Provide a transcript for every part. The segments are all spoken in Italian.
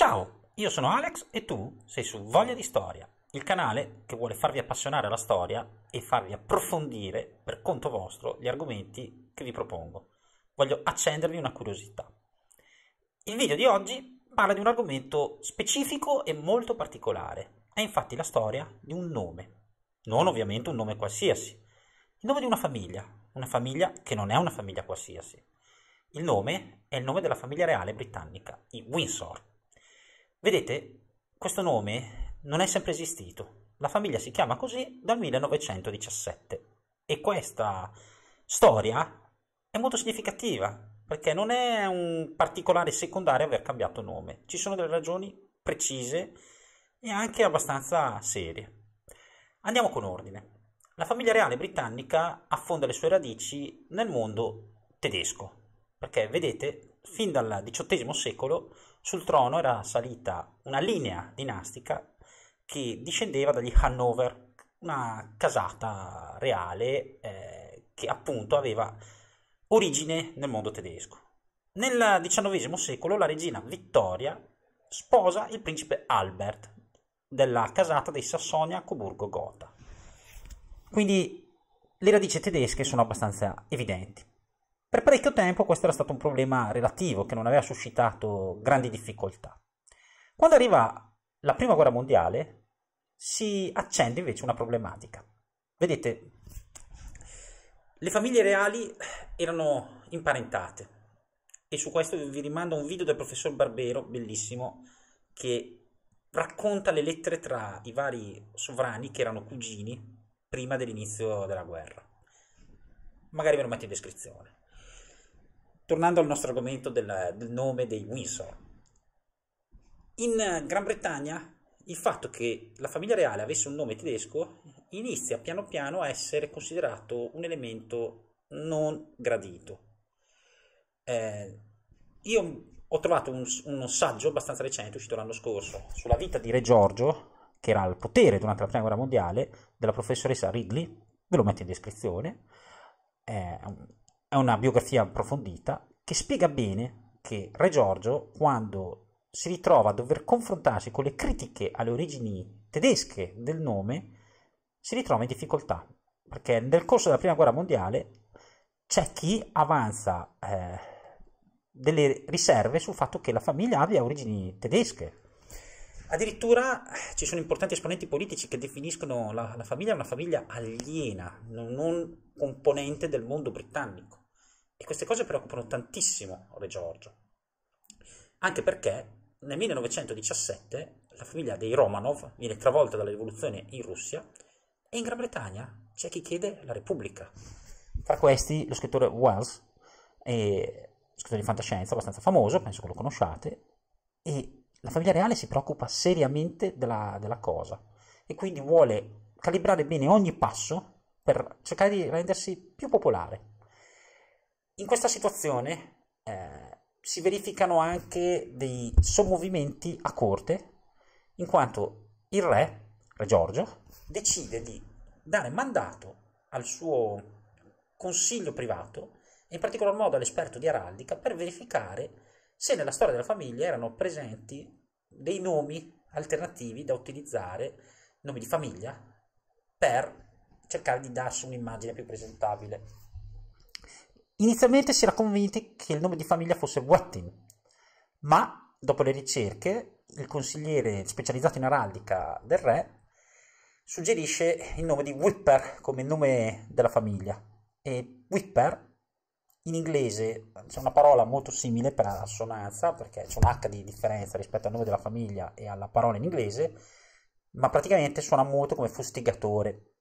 Ciao, io sono Alex e tu sei su Voglia di Storia, il canale che vuole farvi appassionare alla storia e farvi approfondire per conto vostro gli argomenti che vi propongo. Voglio accendervi una curiosità. Il video di oggi parla di un argomento specifico e molto particolare. È infatti la storia di un nome. Non ovviamente un nome qualsiasi. Il nome di una famiglia, una famiglia che non è una famiglia qualsiasi. Il nome è il nome della famiglia reale britannica, i Windsor. Vedete, questo nome non è sempre esistito. La famiglia si chiama così dal 1917 e questa storia è molto significativa perché non è un particolare secondario aver cambiato nome. Ci sono delle ragioni precise e anche abbastanza serie. Andiamo con ordine. La famiglia reale britannica affonda le sue radici nel mondo tedesco, perché vedete, fin dal XVIII secolo sul trono era salita una linea dinastica che discendeva dagli Hanover, una casata reale eh, che appunto aveva origine nel mondo tedesco. Nel XIX secolo la regina Vittoria sposa il principe Albert della casata dei Sassonia Coburgo Gotha. Quindi le radici tedesche sono abbastanza evidenti. Per parecchio tempo questo era stato un problema relativo che non aveva suscitato grandi difficoltà. Quando arriva la prima guerra mondiale si accende invece una problematica. Vedete, le famiglie reali erano imparentate e su questo vi rimando a un video del professor Barbero, bellissimo, che racconta le lettere tra i vari sovrani che erano cugini prima dell'inizio della guerra. Magari ve lo metto in descrizione tornando al nostro argomento del, del nome dei Windsor, in eh, Gran Bretagna il fatto che la famiglia reale avesse un nome tedesco inizia piano piano a essere considerato un elemento non gradito. Eh, io ho trovato un, un, saggio abbastanza recente, uscito l'anno scorso, sulla vita di Re Giorgio, che era al potere durante la Prima Guerra Mondiale, della professoressa Ridley, ve lo metto in descrizione, è eh, è una biografia approfondita che spiega bene che Re Giorgio, quando si ritrova a dover confrontarsi con le critiche alle origini tedesche del nome, si ritrova in difficoltà, perché nel corso della Prima Guerra Mondiale c'è chi avanza eh, delle riserve sul fatto che la famiglia abbia origini tedesche. Addirittura eh, ci sono importanti esponenti politici che definiscono la, la famiglia una famiglia aliena, non componente del mondo britannico. E queste cose preoccupano tantissimo Re Giorgio, anche perché nel 1917 la famiglia dei Romanov viene travolta dalla rivoluzione in Russia e in Gran Bretagna c'è chi chiede la Repubblica. Tra questi lo scrittore Wells, e, scrittore di fantascienza abbastanza famoso, penso che lo conosciate, e la famiglia reale si preoccupa seriamente della, della cosa e quindi vuole calibrare bene ogni passo per cercare di rendersi più popolare in questa situazione eh, si verificano anche dei sommovimenti a corte, in quanto il re, re Giorgio, decide di dare mandato al suo consiglio privato, e in particolar modo all'esperto di araldica, per verificare se nella storia della famiglia erano presenti dei nomi alternativi da utilizzare, nomi di famiglia, per cercare di darsi un'immagine più presentabile Inizialmente si era convinti che il nome di famiglia fosse Wattin, ma dopo le ricerche il consigliere specializzato in araldica del re suggerisce il nome di Whipper come nome della famiglia e Whipper in inglese c'è una parola molto simile per assonanza perché c'è un H di differenza rispetto al nome della famiglia e alla parola in inglese ma praticamente suona molto come fustigatore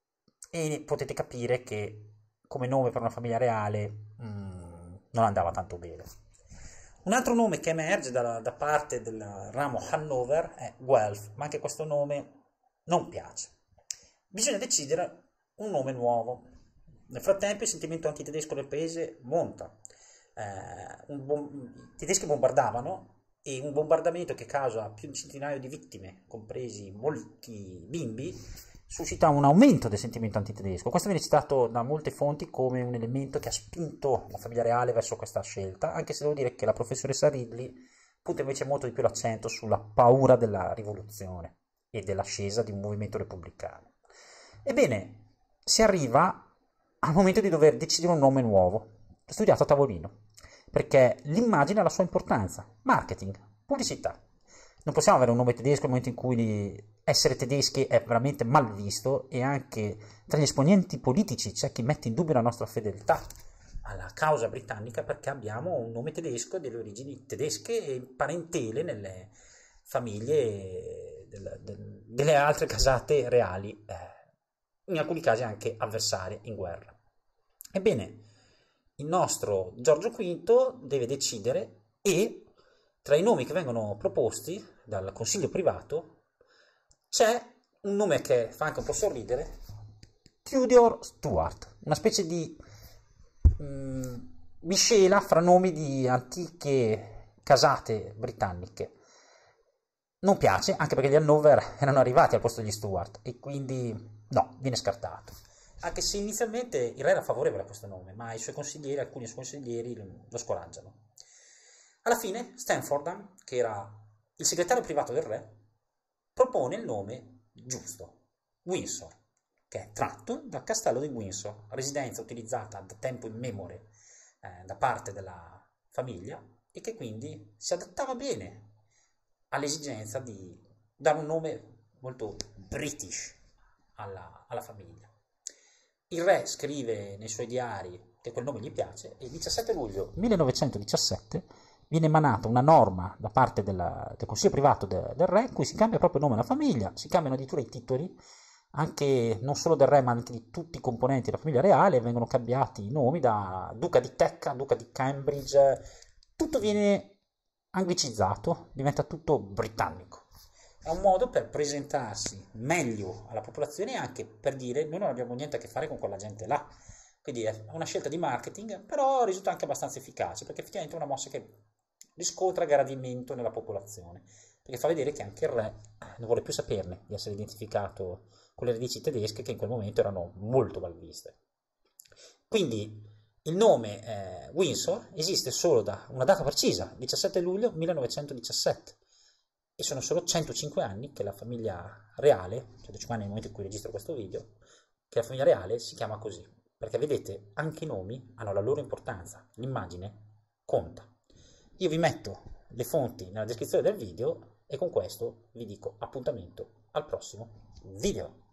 e potete capire che come nome per una famiglia reale mh, mm, non andava tanto bene. Un altro nome che emerge da, da parte del ramo Hannover è Guelph, ma anche questo nome non piace. Bisogna decidere un nome nuovo. Nel frattempo il sentimento antitedesco del paese monta. Eh, bom- I tedeschi bombardavano e un bombardamento che causa più di un centinaio di vittime, compresi molti bimbi, suscita un aumento del sentimento antitedesco. Questo viene citato da molte fonti come un elemento che ha spinto la famiglia reale verso questa scelta, anche se devo dire che la professoressa Ridley punta invece molto di più l'accento sulla paura della rivoluzione e dell'ascesa di un movimento repubblicano. Ebbene, si arriva al momento di dover decidere un nome nuovo, studiato a tavolino, perché l'immagine ha la sua importanza, marketing, pubblicità non possiamo avere un nome tedesco nel momento in cui essere tedeschi è veramente mal visto e anche tra gli esponenti politici c'è chi mette in dubbio la nostra fedeltà alla causa britannica perché abbiamo un nome tedesco e delle origini tedesche e parentele nelle famiglie del, delle altre casate reali, eh, in alcuni casi anche avversarie in guerra. Ebbene, il nostro Giorgio V deve decidere e tra i nomi che vengono proposti dal consiglio privato c'è un nome che fa anche un po' sorridere, Tudor Stuart, una specie di mh, mm, miscela fra nomi di antiche casate britanniche. Non piace, anche perché gli Hannover erano arrivati al posto degli Stuart e quindi no, viene scartato. Anche se inizialmente il re era favorevole a questo nome, ma i suoi consiglieri, alcuni suoi consiglieri lo scoraggiano. Alla fine Stanford, che era il segretario privato del re, propone il nome giusto, Windsor, che è tratto dal castello di Windsor, residenza utilizzata da tempo immemore eh, da parte della famiglia e che quindi si adattava bene all'esigenza di dare un nome molto british alla, alla famiglia. Il re scrive nei suoi diari che quel nome gli piace e il 17 luglio 1917 viene emanata una norma da parte della, del Consiglio privato de, del re, in cui si cambia proprio il nome della famiglia, si cambiano addirittura i titoli, anche non solo del re, ma anche di tutti i componenti della famiglia reale, vengono cambiati i nomi da duca di Tecca, duca di Cambridge, tutto viene anglicizzato, diventa tutto britannico. È un modo per presentarsi meglio alla popolazione e anche per dire noi non abbiamo niente a che fare con quella gente là. Quindi è una scelta di marketing, però risulta anche abbastanza efficace, perché effettivamente è una mossa che riscontra gradimento nella popolazione, perché fa vedere che anche il re eh, non vuole più saperne di essere identificato con le radici tedesche che in quel momento erano molto mal viste. Quindi il nome eh, Windsor esiste solo da una data precisa, 17 luglio 1917, e sono solo 105 anni che la famiglia reale, 105 anni nel momento in cui registro questo video, che la famiglia reale si chiama così, perché vedete anche i nomi hanno la loro importanza, l'immagine conta. Io vi metto le fonti nella descrizione del video e con questo vi dico appuntamento al prossimo video.